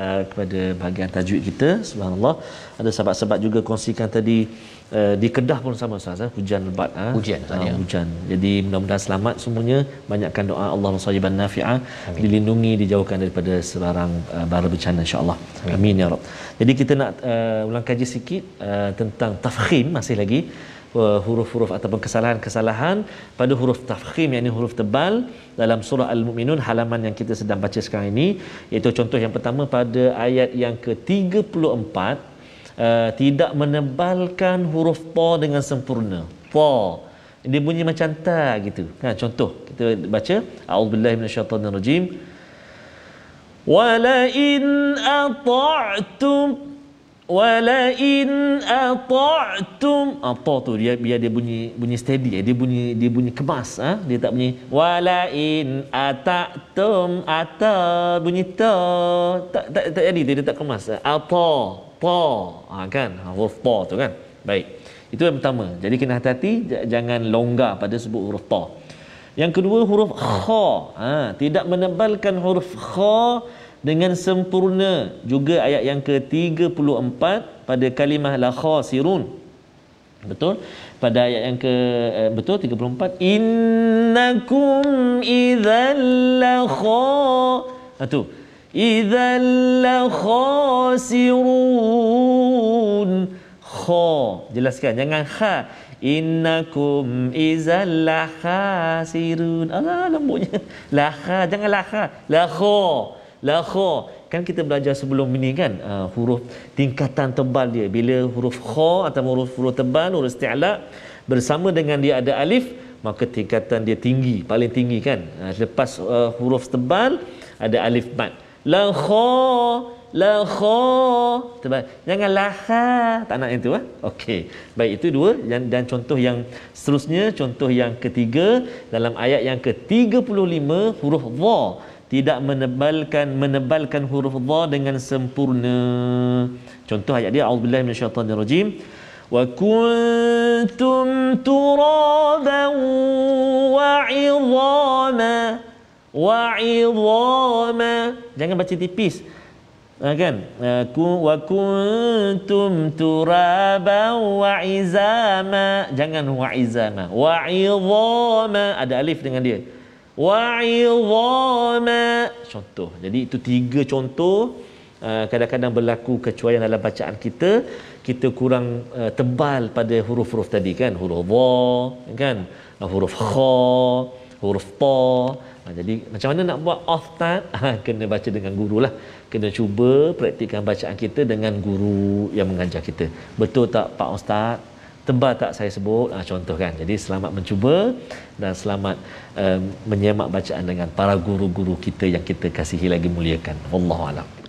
Eh, kepada bahagian tajwid kita subhanallah ada sahabat-sahabat juga kongsikan tadi uh, di Kedah pun sama ustaz eh, hujan lebat ah hujan ya. uh, hujan jadi mudah-mudahan selamat semuanya banyakkan doa Allah sayyiban nafi'ah dilindungi dijauhkan daripada sebarang uh, bara bencana insyaallah amin. amin ya rab jadi kita nak uh, ulang kaji sikit uh, tentang tafkhim masih lagi Uh, huruf-huruf atau kesalahan-kesalahan pada huruf tafkhim yakni huruf tebal dalam surah al-mukminun halaman yang kita sedang baca sekarang ini iaitu contoh yang pertama pada ayat yang ke-34 uh, tidak menebalkan huruf ta dengan sempurna ta dia bunyi macam ta gitu kan contoh kita baca a'udzubillahi minasyaitonirrajim wala in ata'tum walain ata'tum apa ah, tu dia biar dia bunyi bunyi steady eh, dia bunyi dia bunyi kemas ah ha? dia tak bunyi walain ata'tum ata bunyi ta tak tak tak jadi dia, dia tak kemas eh. apa ta ha, kan ah, huruf ta tu kan baik itu yang pertama jadi kena hati-hati jangan longgar pada sebut huruf ta yang kedua huruf kha ha, tidak menebalkan huruf kha dengan sempurna juga ayat yang ke-34 pada kalimah la khasirun betul pada ayat yang ke eh, betul 34 innakum idzal la kha ha, tu idzal la khasirun kha jelaskan jangan kha innakum idzal la khasirun ala lembutnya la kha jangan la kha la kha la kha kan kita belajar sebelum ini kan uh, huruf tingkatan tebal dia bila huruf kha atau huruf huruf tebal huruf isti'la bersama dengan dia ada alif maka tingkatan dia tinggi paling tinggi kan uh, lepas uh, huruf tebal ada alif bat la kha la kha tebal jangan la kha tak nak yang tu ah ha? okey baik itu dua dan, dan contoh yang seterusnya contoh yang ketiga dalam ayat yang ke-35 huruf dha tidak menebalkan menebalkan huruf dha dengan sempurna. Contoh ayat dia auzubillahi minasyaitanirrajim. Wa kuntum turaban wa 'idhama wa 'idhama. Jangan baca tipis. Ha, kan? Ah, wa kuntum turaban wa 'izama. Jangan wa 'izama. Wa 'idhama ada alif dengan dia wa'idhama contoh jadi itu tiga contoh uh, kadang-kadang berlaku kecuaian dalam bacaan kita kita kurang uh, tebal pada huruf-huruf tadi kan huruf dha kan uh, huruf kha huruf ta ha, jadi macam mana nak buat ustaz ha, ah, kena baca dengan guru lah. kena cuba praktikkan bacaan kita dengan guru yang mengajar kita betul tak pak ustaz tebal tak saya sebut ha, ah, contoh kan jadi selamat mencuba dan selamat um, menyemak bacaan dengan para guru-guru kita yang kita kasihi lagi muliakan wallahu alam